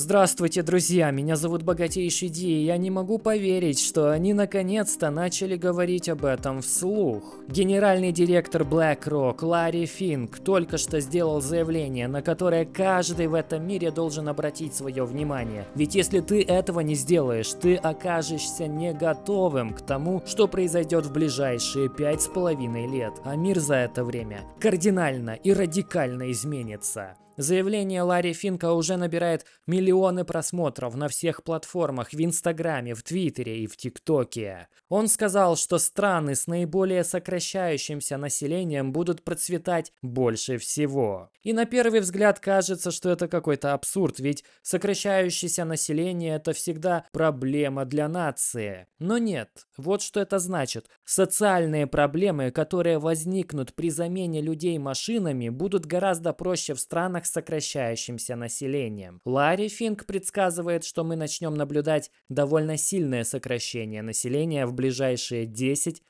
Здравствуйте, друзья, меня зовут Богатейший Ди, и я не могу поверить, что они наконец-то начали говорить об этом вслух. Генеральный директор BlackRock Ларри Финк только что сделал заявление, на которое каждый в этом мире должен обратить свое внимание. Ведь если ты этого не сделаешь, ты окажешься не готовым к тому, что произойдет в ближайшие пять с половиной лет, а мир за это время кардинально и радикально изменится. Заявление Ларри Финка уже набирает миллионы просмотров на всех платформах, в Инстаграме, в Твиттере и в ТикТоке. Он сказал, что страны с наиболее сокращающимся населением будут процветать больше всего. И на первый взгляд кажется, что это какой-то абсурд, ведь сокращающееся население – это всегда проблема для нации. Но нет, вот что это значит. Социальные проблемы, которые возникнут при замене людей машинами, будут гораздо проще в странах с сокращающимся населением. Ларри Финк предсказывает, что мы начнем наблюдать довольно сильное сокращение населения в ближайшие 10-20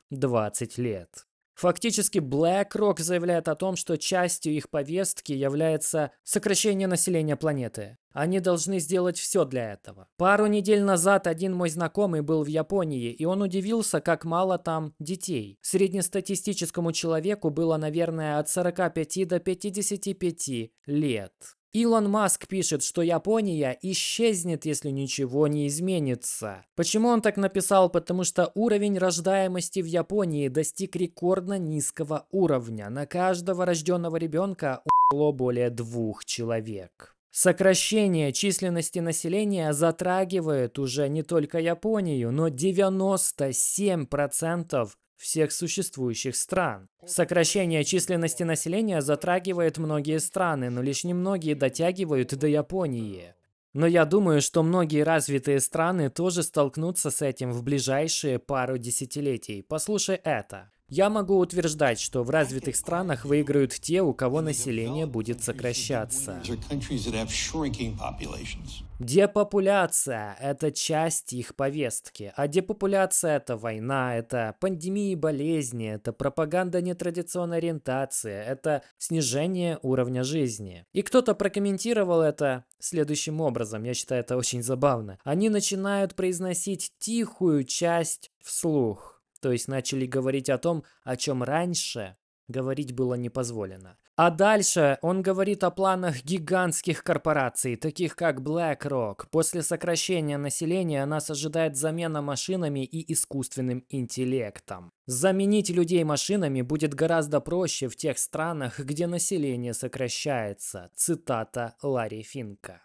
лет. Фактически BlackRock заявляет о том, что частью их повестки является сокращение населения планеты. Они должны сделать все для этого. Пару недель назад один мой знакомый был в Японии, и он удивился, как мало там детей. Среднестатистическому человеку было, наверное, от 45 до 55 лет. Илон Маск пишет, что Япония исчезнет, если ничего не изменится. Почему он так написал? Потому что уровень рождаемости в Японии достиг рекордно низкого уровня. На каждого рожденного ребенка ушло более двух человек. Сокращение численности населения затрагивает уже не только Японию, но 97% всех существующих стран. Сокращение численности населения затрагивает многие страны, но лишь немногие дотягивают до Японии. Но я думаю, что многие развитые страны тоже столкнутся с этим в ближайшие пару десятилетий. Послушай это. Я могу утверждать, что в развитых странах выиграют те, у кого население будет сокращаться. Депопуляция – это часть их повестки, а депопуляция – это война, это пандемии болезни, это пропаганда нетрадиционной ориентации, это снижение уровня жизни. И кто-то прокомментировал это следующим образом, я считаю это очень забавно. Они начинают произносить тихую часть вслух. То есть начали говорить о том, о чем раньше говорить было не позволено. А дальше он говорит о планах гигантских корпораций, таких как BlackRock. После сокращения населения нас ожидает замена машинами и искусственным интеллектом. Заменить людей машинами будет гораздо проще в тех странах, где население сокращается. Цитата Ларри Финка.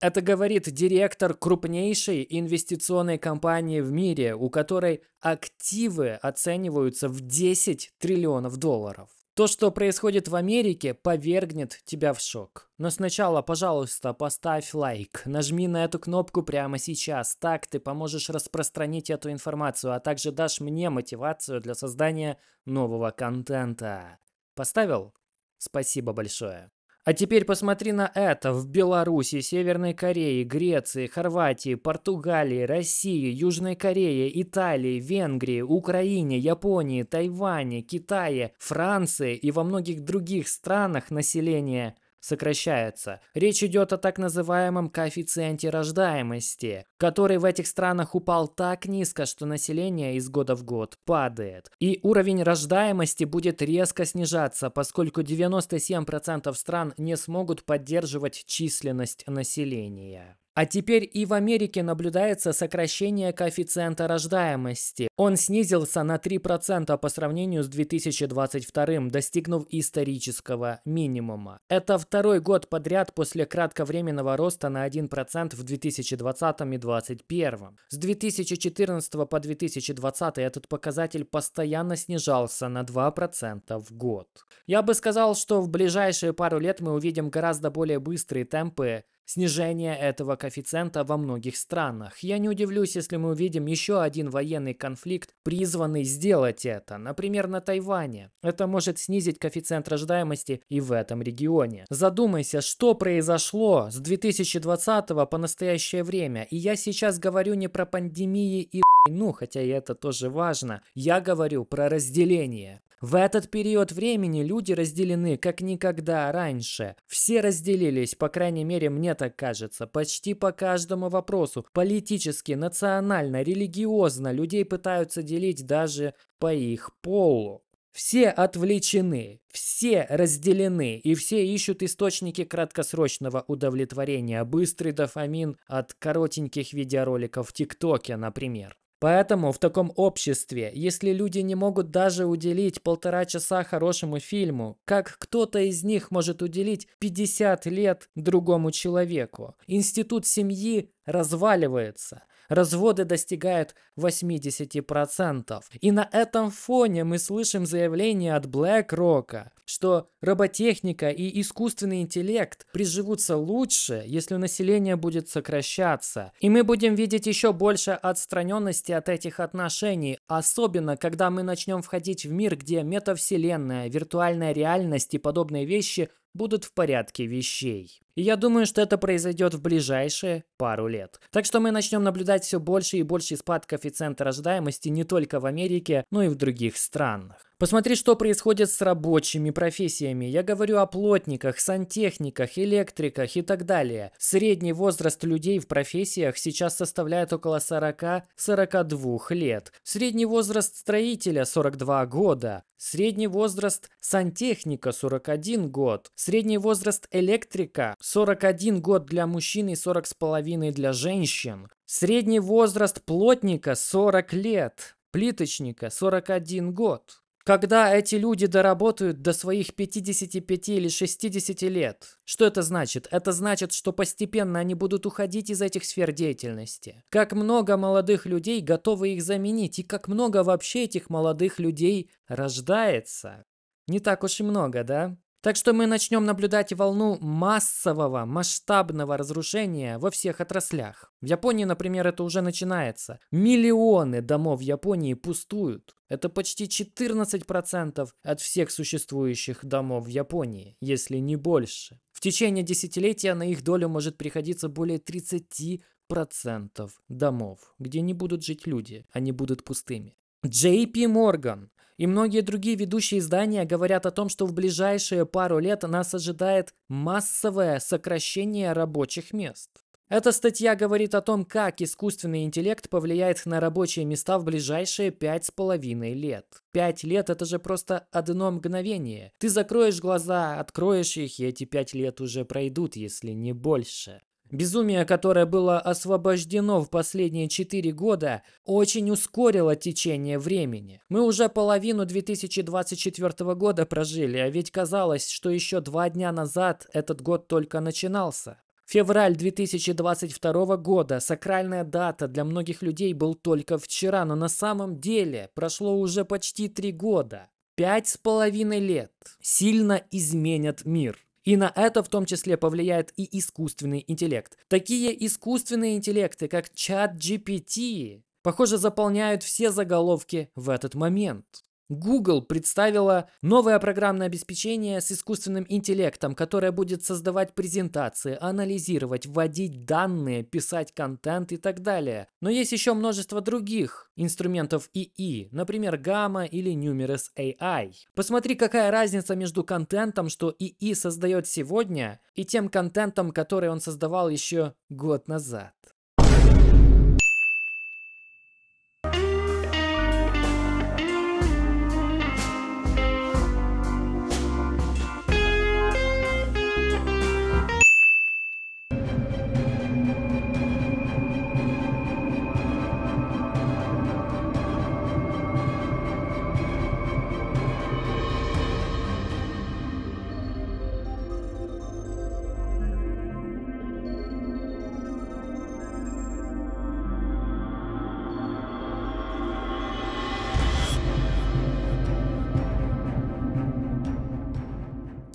Это говорит директор крупнейшей инвестиционной компании в мире, у которой активы оцениваются в 10 триллионов долларов. То, что происходит в Америке, повергнет тебя в шок. Но сначала, пожалуйста, поставь лайк, нажми на эту кнопку прямо сейчас. Так ты поможешь распространить эту информацию, а также дашь мне мотивацию для создания нового контента. Поставил? Спасибо большое. А теперь посмотри на это в Беларуси, Северной Корее, Греции, Хорватии, Португалии, России, Южной Корее, Италии, Венгрии, Украине, Японии, Тайване, Китае, Франции и во многих других странах население сокращается. Речь идет о так называемом коэффициенте рождаемости, который в этих странах упал так низко, что население из года в год падает. И уровень рождаемости будет резко снижаться, поскольку 97% стран не смогут поддерживать численность населения. А теперь и в Америке наблюдается сокращение коэффициента рождаемости. Он снизился на 3% по сравнению с 2022, достигнув исторического минимума. Это второй год подряд после кратковременного роста на 1% в 2020 и 2021. С 2014 по 2020 этот показатель постоянно снижался на 2% в год. Я бы сказал, что в ближайшие пару лет мы увидим гораздо более быстрые темпы снижение этого коэффициента во многих странах. Я не удивлюсь, если мы увидим еще один военный конфликт, призванный сделать это, например, на Тайване. Это может снизить коэффициент рождаемости и в этом регионе. Задумайся, что произошло с 2020 по настоящее время. И я сейчас говорю не про пандемии и ну, хотя и это тоже важно. Я говорю про разделение. В этот период времени люди разделены как никогда раньше. Все разделились, по крайней мере, мне так кажется, почти по каждому вопросу. Политически, национально, религиозно людей пытаются делить даже по их полу. Все отвлечены, все разделены, и все ищут источники краткосрочного удовлетворения, быстрый дофамин от коротеньких видеороликов в ТикТоке, например. Поэтому в таком обществе, если люди не могут даже уделить полтора часа хорошему фильму, как кто-то из них может уделить 50 лет другому человеку? Институт семьи разваливается – разводы достигают 80%. И на этом фоне мы слышим заявление от BlackRock, что роботехника и искусственный интеллект приживутся лучше, если население будет сокращаться. И мы будем видеть еще больше отстраненности от этих отношений, особенно когда мы начнем входить в мир, где метавселенная, виртуальная реальность и подобные вещи будут в порядке вещей. И я думаю, что это произойдет в ближайшие пару лет. Так что мы начнем наблюдать все больше и больше спад коэффициента рождаемости не только в Америке, но и в других странах. Посмотри, что происходит с рабочими профессиями. Я говорю о плотниках, сантехниках, электриках и так далее. Средний возраст людей в профессиях сейчас составляет около 40-42 лет. Средний возраст строителя 42 года. Средний возраст сантехника 41 год. Средний возраст электрика 41 год для мужчин и 40 с половиной для женщин. Средний возраст плотника 40 лет. Плиточника 41 год когда эти люди доработают до своих 55 или 60 лет. Что это значит? Это значит, что постепенно они будут уходить из этих сфер деятельности. Как много молодых людей готовы их заменить, и как много вообще этих молодых людей рождается. Не так уж и много, да? Так что мы начнем наблюдать волну массового, масштабного разрушения во всех отраслях. В Японии, например, это уже начинается. Миллионы домов в Японии пустуют. Это почти 14% от всех существующих домов в Японии, если не больше. В течение десятилетия на их долю может приходиться более 30% домов, где не будут жить люди, они будут пустыми. JP Morgan и многие другие ведущие издания говорят о том, что в ближайшие пару лет нас ожидает массовое сокращение рабочих мест. Эта статья говорит о том, как искусственный интеллект повлияет на рабочие места в ближайшие пять с половиной лет. Пять лет – это же просто одно мгновение. Ты закроешь глаза, откроешь их, и эти пять лет уже пройдут, если не больше. Безумие, которое было освобождено в последние четыре года, очень ускорило течение времени. Мы уже половину 2024 года прожили, а ведь казалось, что еще два дня назад этот год только начинался. Февраль 2022 года, сакральная дата, для многих людей был только вчера, но на самом деле прошло уже почти три года. Пять с половиной лет сильно изменят мир. И на это в том числе повлияет и искусственный интеллект. Такие искусственные интеллекты, как чат GPT, похоже, заполняют все заголовки в этот момент. Google представила новое программное обеспечение с искусственным интеллектом, которое будет создавать презентации, анализировать, вводить данные, писать контент и так далее. Но есть еще множество других инструментов ИИ, например, Gamma или Numerous AI. Посмотри, какая разница между контентом, что ИИ создает сегодня, и тем контентом, который он создавал еще год назад.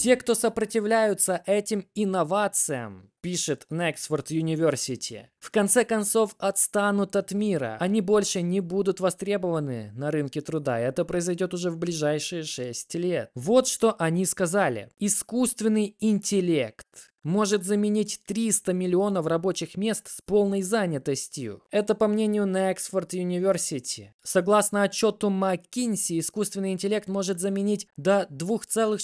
Те, кто сопротивляются этим инновациям, пишет Нексфорд University, в конце концов отстанут от мира. Они больше не будут востребованы на рынке труда. И это произойдет уже в ближайшие 6 лет. Вот что они сказали. Искусственный интеллект может заменить 300 миллионов рабочих мест с полной занятостью. Это по мнению Нексфорд University. Согласно отчету McKinsey, искусственный интеллект может заменить до 2,4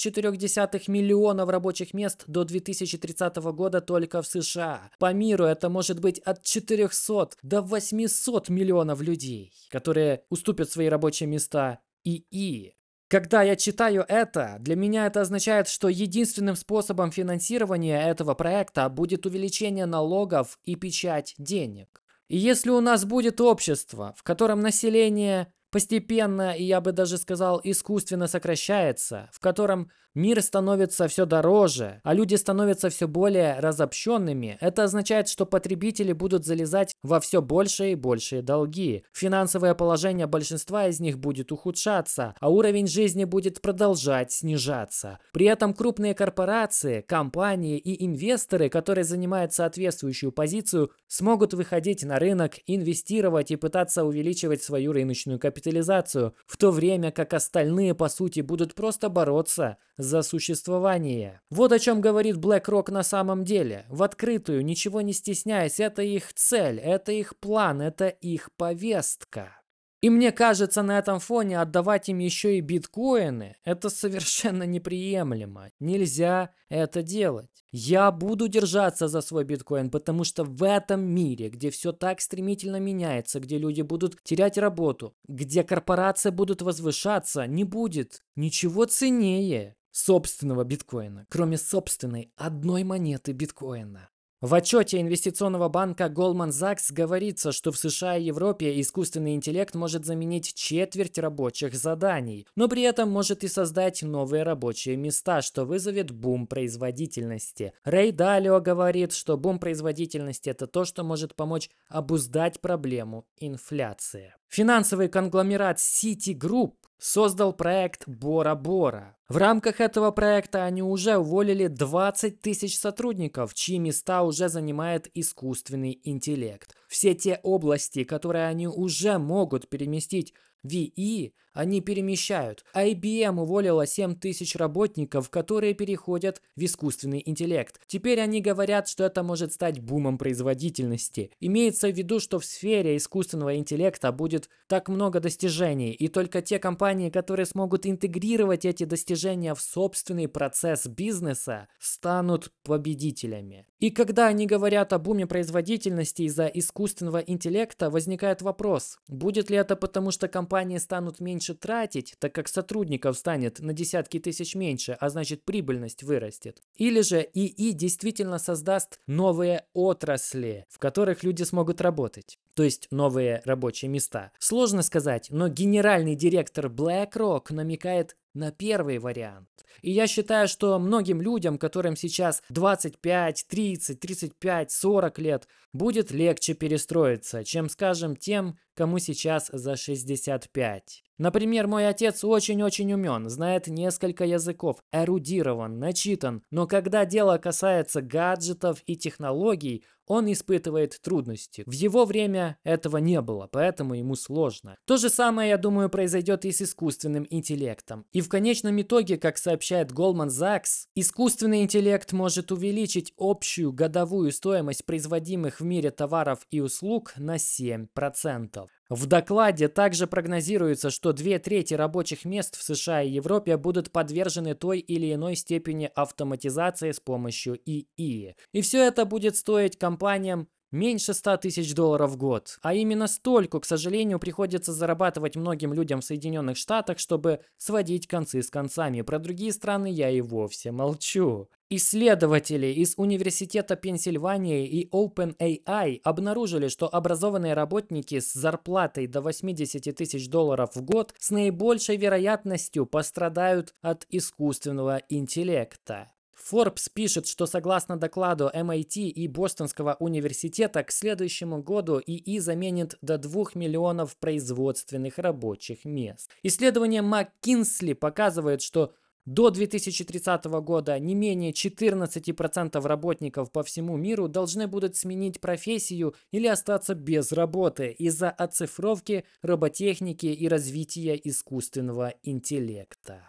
миллионов рабочих мест до 2030 года только в США. По миру это может быть от 400 до 800 миллионов людей, которые уступят свои рабочие места ИИ. Когда я читаю это, для меня это означает, что единственным способом финансирования этого проекта будет увеличение налогов и печать денег. И если у нас будет общество, в котором население постепенно, и я бы даже сказал, искусственно сокращается, в котором Мир становится все дороже, а люди становятся все более разобщенными. Это означает, что потребители будут залезать во все большие и большие долги. Финансовое положение большинства из них будет ухудшаться, а уровень жизни будет продолжать снижаться. При этом крупные корпорации, компании и инвесторы, которые занимают соответствующую позицию, смогут выходить на рынок, инвестировать и пытаться увеличивать свою рыночную капитализацию, в то время как остальные, по сути, будут просто бороться за существование. Вот о чем говорит BlackRock на самом деле. В открытую, ничего не стесняясь, это их цель, это их план, это их повестка. И мне кажется, на этом фоне отдавать им еще и биткоины – это совершенно неприемлемо. Нельзя это делать. Я буду держаться за свой биткоин, потому что в этом мире, где все так стремительно меняется, где люди будут терять работу, где корпорации будут возвышаться, не будет ничего ценнее, собственного биткоина, кроме собственной одной монеты биткоина. В отчете инвестиционного банка Goldman Sachs говорится, что в США и Европе искусственный интеллект может заменить четверть рабочих заданий, но при этом может и создать новые рабочие места, что вызовет бум производительности. Рэй Далио говорит, что бум производительности – это то, что может помочь обуздать проблему инфляции. Финансовый конгломерат Citigroup создал проект «Бора-Бора». В рамках этого проекта они уже уволили 20 тысяч сотрудников, чьи места уже занимает искусственный интеллект. Все те области, которые они уже могут переместить VE они перемещают. IBM эм уволила 7 тысяч работников, которые переходят в искусственный интеллект. Теперь они говорят, что это может стать бумом производительности. Имеется в виду, что в сфере искусственного интеллекта будет так много достижений, и только те компании, которые смогут интегрировать эти достижения в собственный процесс бизнеса, станут победителями. И когда они говорят о буме производительности из-за искусственного интеллекта, возникает вопрос, будет ли это потому, что компания компании станут меньше тратить, так как сотрудников станет на десятки тысяч меньше, а значит прибыльность вырастет. Или же ИИ действительно создаст новые отрасли, в которых люди смогут работать то есть новые рабочие места. Сложно сказать, но генеральный директор BlackRock намекает на первый вариант. И я считаю, что многим людям, которым сейчас 25, 30, 35, 40 лет, будет легче перестроиться, чем, скажем, тем, кому сейчас за 65. Например, мой отец очень-очень умен, знает несколько языков, эрудирован, начитан, но когда дело касается гаджетов и технологий, он испытывает трудности. В его время этого не было, поэтому ему сложно. То же самое, я думаю, произойдет и с искусственным интеллектом. И в конечном итоге, как сообщает Goldman Sachs, искусственный интеллект может увеличить общую годовую стоимость производимых в мире товаров и услуг на 7%. В докладе также прогнозируется, что две трети рабочих мест в США и Европе будут подвержены той или иной степени автоматизации с помощью ИИ. И все это будет стоить компаниям меньше 100 тысяч долларов в год. А именно столько, к сожалению, приходится зарабатывать многим людям в Соединенных Штатах, чтобы сводить концы с концами. Про другие страны я и вовсе молчу. Исследователи из Университета Пенсильвании и OpenAI обнаружили, что образованные работники с зарплатой до 80 тысяч долларов в год с наибольшей вероятностью пострадают от искусственного интеллекта. Forbes пишет, что согласно докладу MIT и Бостонского университета к следующему году ИИ заменит до 2 миллионов производственных рабочих мест. Исследование McKinsey показывает, что до 2030 года не менее 14% работников по всему миру должны будут сменить профессию или остаться без работы из-за оцифровки роботехники и развития искусственного интеллекта.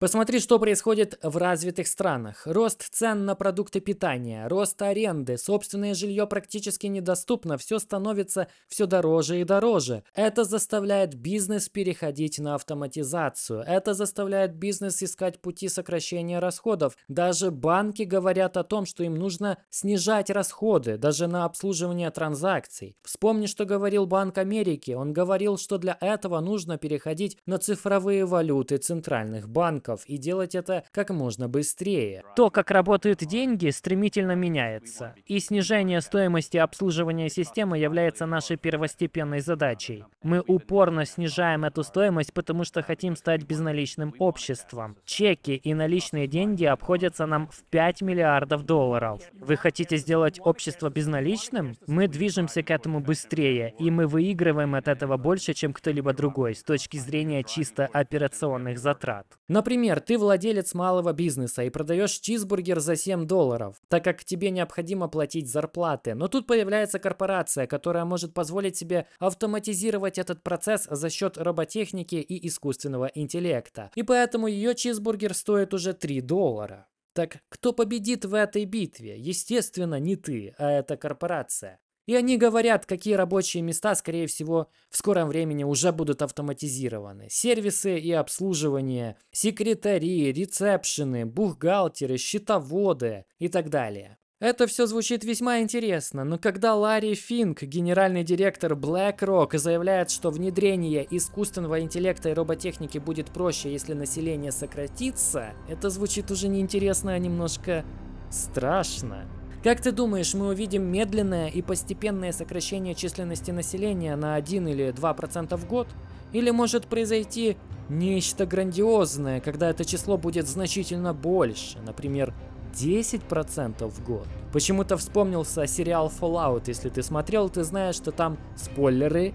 Посмотри, что происходит в развитых странах. Рост цен на продукты питания, рост аренды, собственное жилье практически недоступно, все становится все дороже и дороже. Это заставляет бизнес переходить на автоматизацию, это заставляет бизнес искать пути сокращения расходов. Даже банки говорят о том, что им нужно снижать расходы, даже на обслуживание транзакций. Вспомни, что говорил Банк Америки. Он говорил, что для этого нужно переходить на цифровые валюты центральных банков навыков и делать это как можно быстрее. То, как работают деньги, стремительно меняется. И снижение стоимости обслуживания системы является нашей первостепенной задачей. Мы упорно снижаем эту стоимость, потому что хотим стать безналичным обществом. Чеки и наличные деньги обходятся нам в 5 миллиардов долларов. Вы хотите сделать общество безналичным? Мы движемся к этому быстрее, и мы выигрываем от этого больше, чем кто-либо другой с точки зрения чисто операционных затрат. Например, Например, ты владелец малого бизнеса и продаешь чизбургер за 7 долларов, так как тебе необходимо платить зарплаты. Но тут появляется корпорация, которая может позволить себе автоматизировать этот процесс за счет роботехники и искусственного интеллекта. И поэтому ее чизбургер стоит уже 3 доллара. Так кто победит в этой битве? Естественно, не ты, а эта корпорация. И они говорят, какие рабочие места, скорее всего, в скором времени уже будут автоматизированы. Сервисы и обслуживание, секретари, ресепшены, бухгалтеры, счетоводы и так далее. Это все звучит весьма интересно, но когда Ларри Финк, генеральный директор BlackRock, заявляет, что внедрение искусственного интеллекта и роботехники будет проще, если население сократится, это звучит уже неинтересно, а немножко страшно. Как ты думаешь, мы увидим медленное и постепенное сокращение численности населения на 1 или 2% в год? Или может произойти нечто грандиозное, когда это число будет значительно больше, например, 10% в год. Почему-то вспомнился сериал Fallout. Если ты смотрел, ты знаешь, что там спойлеры.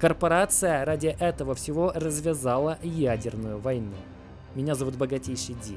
Корпорация ради этого всего развязала ядерную войну. Меня зовут Богатейший Ди.